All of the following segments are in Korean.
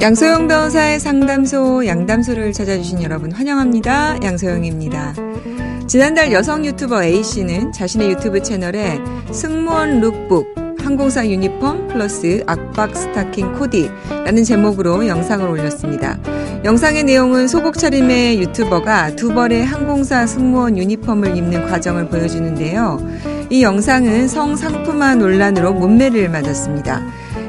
양소영 변호사의 상담소 양담소를 찾아주신 여러분 환영합니다. 양소영입니다. 지난달 여성 유튜버 A씨는 자신의 유튜브 채널에 승무원 룩북, 항공사 유니폼 플러스 악박 스타킹 코디라는 제목으로 영상을 올렸습니다. 영상의 내용은 소복 차림의 유튜버가 두 벌의 항공사 승무원 유니폼을 입는 과정을 보여주는데요. 이 영상은 성상품화 논란으로 문매를 맞았습니다.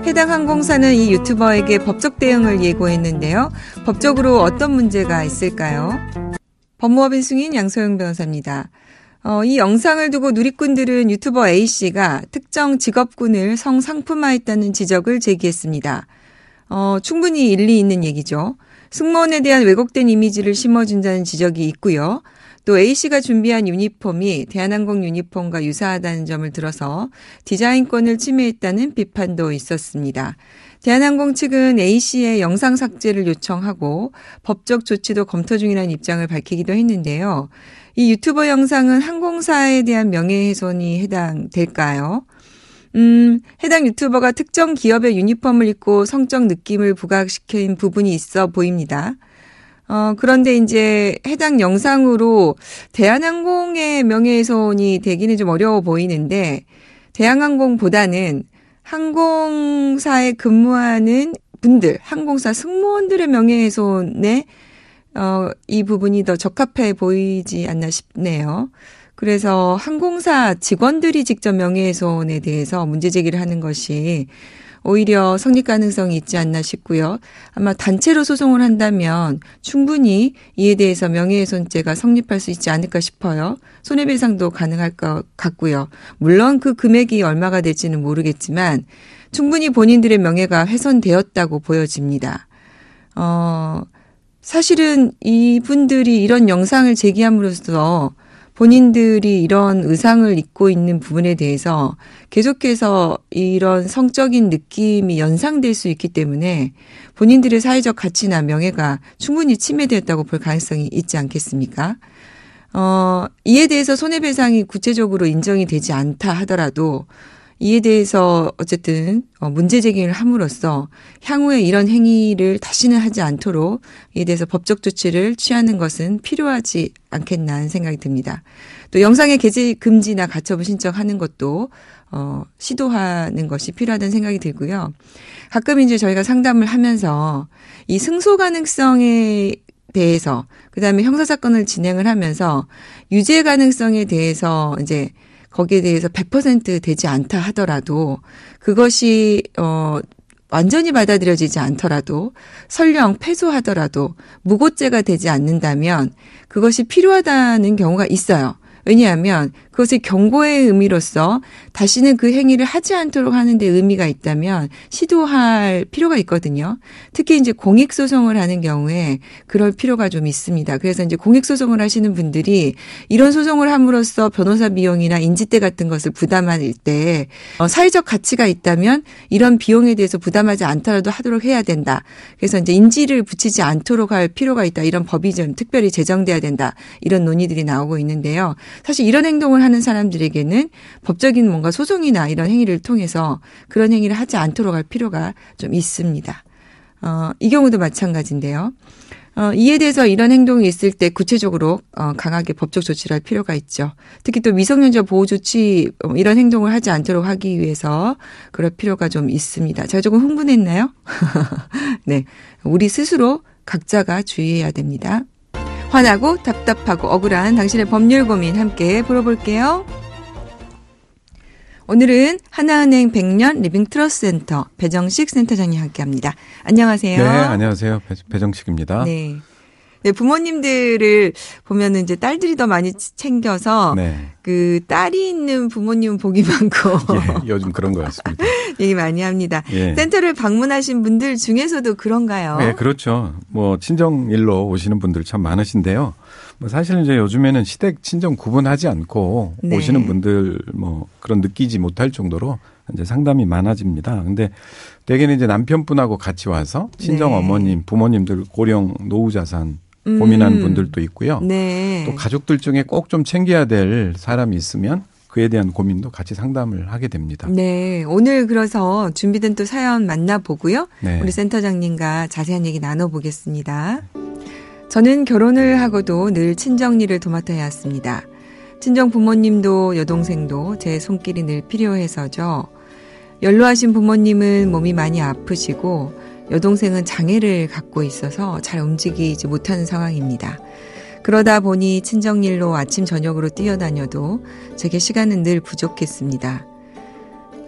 해당 항공사는 이 유튜버에게 법적 대응을 예고했는데요. 법적으로 어떤 문제가 있을까요? 법무법인 승인 양소영 변호사입니다. 어, 이 영상을 두고 누리꾼들은 유튜버 A씨가 특정 직업군을 성상품화했다는 지적을 제기했습니다. 어, 충분히 일리 있는 얘기죠. 승무원에 대한 왜곡된 이미지를 심어준다는 지적이 있고요. 또 A씨가 준비한 유니폼이 대한항공 유니폼과 유사하다는 점을 들어서 디자인권을 침해했다는 비판도 있었습니다. 대한항공 측은 A씨의 영상 삭제를 요청하고 법적 조치도 검토 중이라는 입장을 밝히기도 했는데요. 이 유튜버 영상은 항공사에 대한 명예훼손이 해당될까요? 음, 해당 유튜버가 특정 기업의 유니폼을 입고 성적 느낌을 부각시킨 부분이 있어 보입니다. 어, 그런데 이제 해당 영상으로 대한항공의 명예훼손이 되기는 좀 어려워 보이는데 대한항공보다는 항공사에 근무하는 분들, 항공사 승무원들의 명예훼손에 어, 이 부분이 더 적합해 보이지 않나 싶네요. 그래서 항공사 직원들이 직접 명예훼손에 대해서 문제 제기를 하는 것이 오히려 성립 가능성이 있지 않나 싶고요. 아마 단체로 소송을 한다면 충분히 이에 대해서 명예훼손죄가 성립할 수 있지 않을까 싶어요. 손해배상도 가능할 것 같고요. 물론 그 금액이 얼마가 될지는 모르겠지만 충분히 본인들의 명예가 훼손되었다고 보여집니다. 어, 사실은 이분들이 이런 영상을 제기함으로써 본인들이 이런 의상을 입고 있는 부분에 대해서 계속해서 이런 성적인 느낌이 연상될 수 있기 때문에 본인들의 사회적 가치나 명예가 충분히 침해되었다고 볼 가능성이 있지 않겠습니까? 어, 이에 대해서 손해배상이 구체적으로 인정이 되지 않다 하더라도 이에 대해서 어쨌든 어, 문제 제기를 함으로써 향후에 이런 행위를 다시는 하지 않도록 이에 대해서 법적 조치를 취하는 것은 필요하지 않겠나 하는 생각이 듭니다. 또 영상의 게재 금지나 가처분 신청하는 것도 어, 시도하는 것이 필요하다는 생각이 들고요. 가끔 이제 저희가 상담을 하면서 이 승소 가능성에 대해서 그다음에 형사 사건을 진행을 하면서 유죄 가능성에 대해서 이제 거기에 대해서 100% 되지 않다 하더라도 그것이 어 완전히 받아들여지지 않더라도 설령 패소하더라도 무고죄가 되지 않는다면 그것이 필요하다는 경우가 있어요. 왜냐하면 그것이 경고의 의미로서 다시는 그 행위를 하지 않도록 하는데 의미가 있다면 시도할 필요가 있거든요. 특히 이제 공익소송을 하는 경우에 그럴 필요가 좀 있습니다. 그래서 이제 공익소송을 하시는 분들이 이런 소송을 함으로써 변호사 비용이나 인지대 같은 것을 부담할 때 어, 사회적 가치가 있다면 이런 비용에 대해서 부담하지 않더라도 하도록 해야 된다. 그래서 이제 인지를 붙이지 않도록 할 필요가 있다. 이런 법이 좀 특별히 제정돼야 된다. 이런 논의들이 나오고 있는데요. 사실 이런 행동을 하는 사람들에게는 법적인 뭔가 소송이나 이런 행위를 통해서 그런 행위를 하지 않도록 할 필요가 좀 있습니다. 어, 이 경우도 마찬가지인데요. 어, 이에 대해서 이런 행동이 있을 때 구체적으로 어, 강하게 법적 조치를 할 필요가 있죠. 특히 또 미성년자 보호 조치 어, 이런 행동을 하지 않도록 하기 위해서 그럴 필요가 좀 있습니다. 제가 조금 흥분했나요? 네, 우리 스스로 각자가 주의해야 됩니다. 화나고 답답하고 억울한 당신의 법률 고민 함께 풀어볼게요. 오늘은 하나은행 100년 리빙 트러스 센터 배정식 센터장님 함께합니다. 안녕하세요. 네, 안녕하세요. 배, 배정식입니다. 네. 네, 부모님들을 보면은 이제 딸들이 더 많이 챙겨서 네. 그 딸이 있는 부모님 보기 많고 예, 요즘 그런 것 같습니다. 얘기 많이 합니다. 예. 센터를 방문하신 분들 중에서도 그런가요? 네, 그렇죠. 뭐 친정일로 오시는 분들 참 많으신데요. 뭐 사실은 이제 요즘에는 시댁 친정 구분하지 않고 네. 오시는 분들 뭐 그런 느끼지 못할 정도로 이제 상담이 많아집니다. 근데 대개는 이제 남편분하고 같이 와서 친정 네. 어머님, 부모님들 고령 노후 자산 고민하는 음. 분들도 있고요. 네. 또 가족들 중에 꼭 좀 챙겨야 될 사람이 있으면 그에 대한 고민도 같이 상담을 하게 됩니다. 네. 오늘 그래서 준비된 또 사연 만나보고요. 네. 우리 센터장님과 자세한 얘기 나눠보겠습니다. 저는 결혼을 하고도 늘 친정일을 도맡아 해왔습니다. 친정 부모님도 여동생도 제 손길이 늘 필요해서죠. 연로하신 부모님은 몸이 많이 아프시고 여동생은 장애를 갖고 있어서 잘 움직이지 못하는 상황입니다. 그러다 보니 친정일로 아침 저녁으로 뛰어다녀도 제게 시간은 늘 부족했습니다.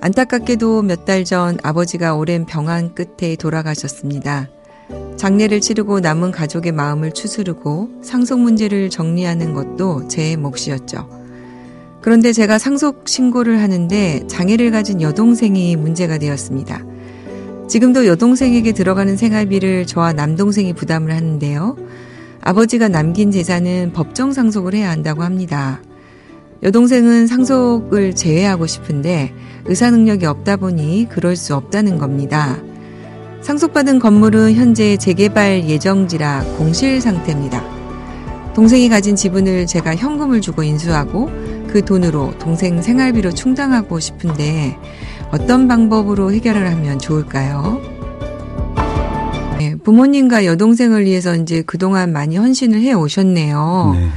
안타깝게도 몇 달 전 아버지가 오랜 병환 끝에 돌아가셨습니다. 장례를 치르고 남은 가족의 마음을 추스르고 상속 문제를 정리하는 것도 제 몫이었죠. 그런데 제가 상속 신고를 하는데 장애를 가진 여동생이 문제가 되었습니다. 지금도 여동생에게 들어가는 생활비를 저와 남동생이 부담을 하는데요. 아버지가 남긴 재산은 법정 상속을 해야 한다고 합니다. 여동생은 상속을 제외하고 싶은데 의사 능력이 없다 보니 그럴 수 없다는 겁니다. 상속받은 건물은 현재 재개발 예정지라 공실 상태입니다. 동생이 가진 지분을 제가 현금을 주고 인수하고 그 돈으로 동생 생활비로 충당하고 싶은데 어떤 방법으로 해결을 하면 좋을까요? 네, 부모님과 여동생을 위해서 이제 그동안 많이 헌신을 해 오셨네요. 네.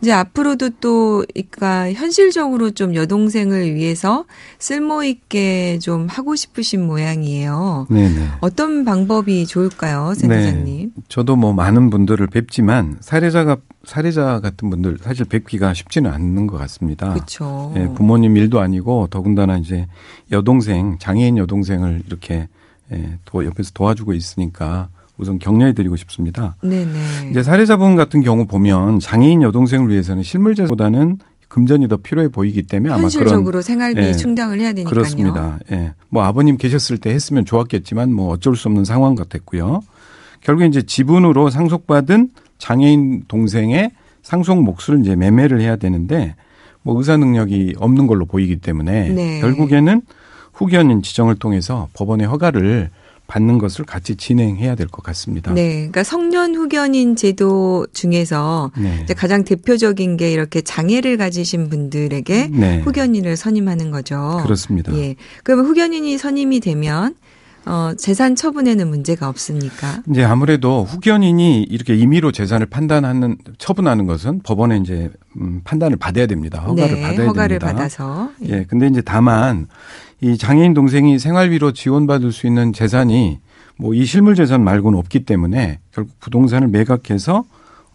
이제 앞으로도 또, 그러니까 현실적으로 좀 여동생을 위해서 쓸모 있게 좀 하고 싶으신 모양이에요. 네네. 어떤 방법이 좋을까요, 센터장님? 네. 저도 뭐 많은 분들을 뵙지만 사례자가 사례자 같은 분들 사실 뵙기가 쉽지는 않는 것 같습니다. 그렇죠. 예, 부모님 일도 아니고 더군다나 이제 여동생 장애인 여동생을 이렇게 예, 옆에서 도와주고 있으니까 우선 격려해드리고 싶습니다. 네네. 이제 살해자분 같은 경우 보면 장애인 여동생을 위해서는 실물재보다는 금전이 더 필요해 보이기 때문에 아마 현실적으로 그런, 생활비 예, 충당을 해야 되니까요. 그렇습니다. 예. 뭐 아버님 계셨을 때 했으면 좋았겠지만 뭐 어쩔 수 없는 상황 같았고요. 결국 이제 지분으로 상속받은 장애인 동생의 상속 몫을 이제 매매를 해야 되는데 뭐 의사 능력이 없는 걸로 보이기 때문에 네. 결국에는 후견인 지정을 통해서 법원의 허가를 받는 것을 같이 진행해야 될 것 같습니다. 네, 그러니까 성년 후견인 제도 중에서 네. 가장 대표적인 게 이렇게 장애를 가지신 분들에게 네. 후견인을 선임하는 거죠. 그렇습니다. 예, 그러면 후견인이 선임이 되면 어, 재산 처분에는 문제가 없습니까? 이제 아무래도 후견인이 이렇게 임의로 재산을 판단하는 처분하는 것은 법원에 이제 음, 판단을 받아야 됩니다. 허가를 네, 받아야 허가를 됩니다. 허가를 받아서 예. 예. 근데 이제 다만 이 장애인 동생이 생활비로 지원받을 수 있는 재산이 뭐 이 실물 재산 말고는 없기 때문에 결국 부동산을 매각해서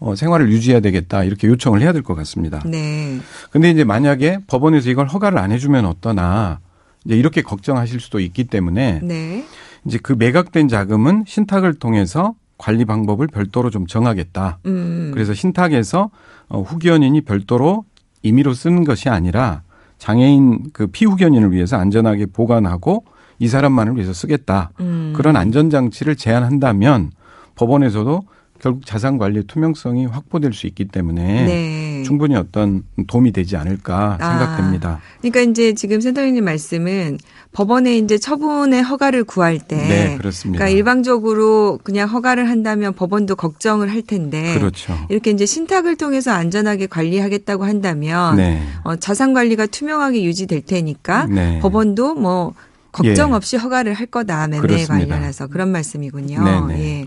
어, 생활을 유지해야 되겠다 이렇게 요청을 해야 될 것 같습니다. 네. 근데 이제 만약에 법원에서 이걸 허가를 안 해주면 어떠나 이제 이렇게 걱정하실 수도 있기 때문에 네. 이제 그 매각된 자금은 신탁을 통해서 관리 방법을 별도로 좀 정하겠다. 음. 그래서 신탁에서 어, 후견인이 별도로 임의로 쓰는 것이 아니라 장애인 그 피후견인을 위해서 안전하게 보관하고 이 사람만을 위해서 쓰겠다. 음. 그런 안전장치를 제한한다면 법원에서도 결국 자산 관리 투명성이 확보될 수 있기 때문에 네. 충분히 어떤 도움이 되지 않을까 아, 생각됩니다. 아, 그러니까 이제 지금 센터장님 말씀은 법원에 이제 처분의 허가를 구할 때 네, 그렇습니다. 그러니까 일방적으로 그냥 허가를 한다면 법원도 걱정을 할 텐데 그렇죠. 이렇게 이제 신탁을 통해서 안전하게 관리하겠다고 한다면 네. 어, 자산 관리가 투명하게 유지될 테니까 네. 법원도 뭐 걱정 예. 없이 예. 허가를 할 거다 매매 그렇습니다. 관련해서 그런 말씀이군요. 네네. 네. 예.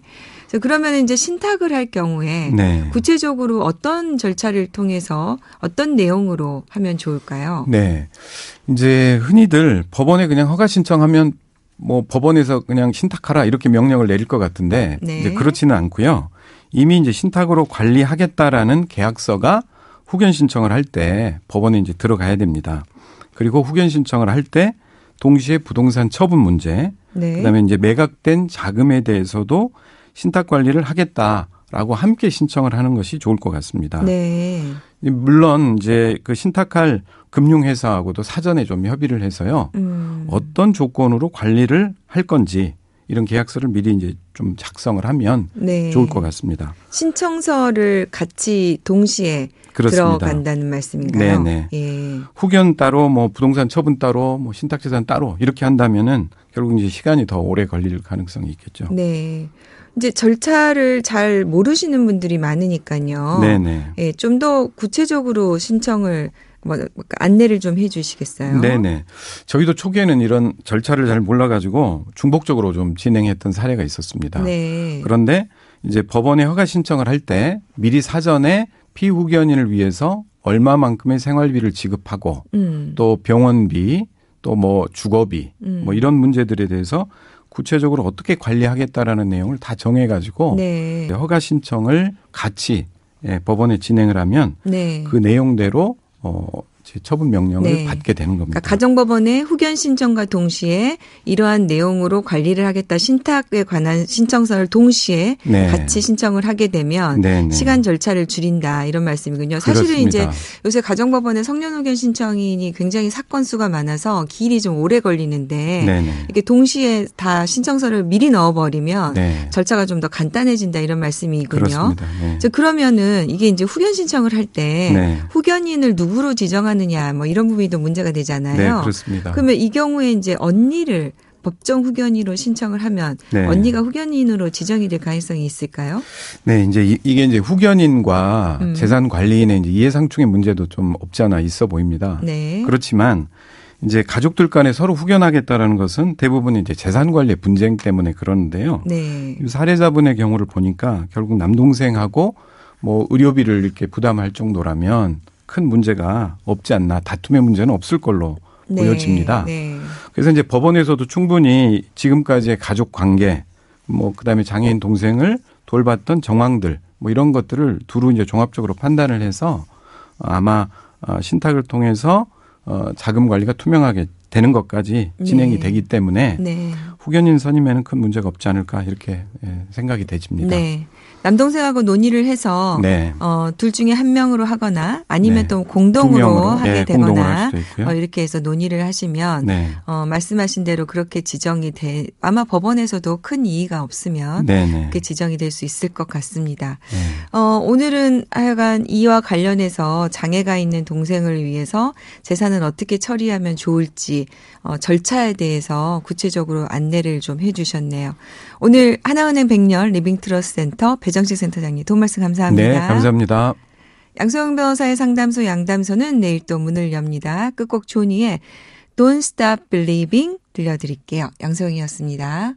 그러면 이제 신탁을 할 경우에 네. 구체적으로 어떤 절차를 통해서 어떤 내용으로 하면 좋을까요? 네. 이제 흔히들 법원에 그냥 허가 신청하면 뭐 법원에서 그냥 신탁하라 이렇게 명령을 내릴 것 같은데 네. 이제 그렇지는 않고요. 이미 이제 신탁으로 관리하겠다라는 계약서가 후견 신청을 할 때 법원에 이제 들어가야 됩니다. 그리고 후견 신청을 할 때 동시에 부동산 처분 문제, 네. 그다음에 이제 매각된 자금에 대해서도 신탁 관리를 하겠다라고 함께 신청을 하는 것이 좋을 것 같습니다. 네. 물론 이제 그 신탁할 금융회사하고도 사전에 좀 협의를 해서요. 음. 어떤 조건으로 관리를 할 건지 이런 계약서를 미리 이제 좀 작성을 하면 네. 좋을 것 같습니다. 신청서를 같이 동시에 그렇습니다. 들어간다는 말씀인가요? 네네. 네. 예. 후견 따로 뭐 부동산 처분 따로 뭐 신탁재산 따로 이렇게 한다면은 결국 이제 시간이 더 오래 걸릴 가능성이 있겠죠. 네. 이제 절차를 잘 모르시는 분들이 많으니까요. 네네. 네. 예, 좀 더 구체적으로 신청을 뭐 그 안내를 좀 해주시겠어요? 네네. 저희도 초기에는 이런 절차를 잘 몰라가지고 중복적으로 좀 진행했던 사례가 있었습니다. 네. 그런데 이제 법원에 허가 신청을 할 때 미리 사전에 피후견인을 위해서 얼마만큼의 생활비를 지급하고 음. 또 병원비 또 뭐 주거비 음. 뭐 이런 문제들에 대해서 구체적으로 어떻게 관리하겠다라는 내용을 다 정해가지고 네. 허가 신청을 같이 예, 법원에 진행을 하면 네. 그 내용대로 어, 처분 명령을 네. 받게 되는 겁니다. 그러니까 가정법원의 후견 신청과 동시에 이러한 내용으로 관리를 하겠다 신탁에 관한 신청서를 동시에 네. 같이 신청을 하게 되면 네네. 네. 시간 절차를 줄인다 이런 말씀이군요. 사실은 그렇습니다. 이제 요새 가정법원의 성년 후견 신청인이 굉장히 사건 수가 많아서 길이 좀 오래 걸리는데 네네. 네. 이렇게 동시에 다 신청서를 미리 넣어버리면 네. 절차가 좀 더 간단해진다 이런 말씀이군요. 그렇습니다. 네. 그러면은 이게 이제 후견 신청을 할 때 후견인을 누구로 지정하는 하느냐 뭐 이런 부분도 문제가 되잖아요. 네, 그렇습니다. 그러면 이 경우에 이제 언니를 법정 후견인으로 신청을 하면 네. 언니가 후견인으로 지정이 될 가능성이 있을까요? 네, 이제 이, 게 이제 후견인과 음. 재산 관리인의 이제 이해상충의 문제도 좀 없지 않아 있어 보입니다. 네. 그렇지만 이제 가족들 간에 서로 후견하겠다라는 것은 대부분 이제 재산 관리 분쟁 때문에 그러는데요. 네. 사례자분의 경우를 보니까 결국 남동생하고 뭐 의료비를 이렇게 부담할 정도라면 큰 문제가 없지 않나 다툼의 문제는 없을 걸로 네. 보여집니다. 네. 그래서 이제 법원에서도 충분히 지금까지의 가족 관계 뭐 그다음에 장애인 동생을 돌봤던 정황들 뭐 이런 것들을 두루 이제 종합적으로 판단을 해서 아마 어, 신탁을 통해서 어, 자금 관리가 투명하게 되는 것까지 진행이 네. 되기 때문에 네. 후견인 선임에는 큰 문제가 없지 않을까 이렇게 예, 생각이 되집니다. 네. 남동생하고 논의를 해서 네. 어, 둘 중에 한 명으로 하거나 아니면 네. 또 공동으로 하게 네, 되거나 공동으로 어, 이렇게 해서 논의를 하시면 어, 말씀하신 대로 그렇게 지정이 돼 아마 법원에서도 큰 이의가 없으면 그렇게 지정이 될 수 있을 것 같습니다. 어, 오늘은 하여간 이와 관련해서 장애가 있는 동생을 위해서 재산은 어떻게 처리하면 좋을지 어, 절차에 대해서 구체적으로 안내를 좀 해주셨네요. 오늘 하나은행 백년 리빙트러스 센터 배정식 센터장님 도움 말씀 감사합니다. 네, 감사합니다. 양소영 변호사의 상담소 양담소는 내일 또 문을 엽니다. 끝곡 조니의 Don't Stop Believing 들려드릴게요. 양소영이었습니다.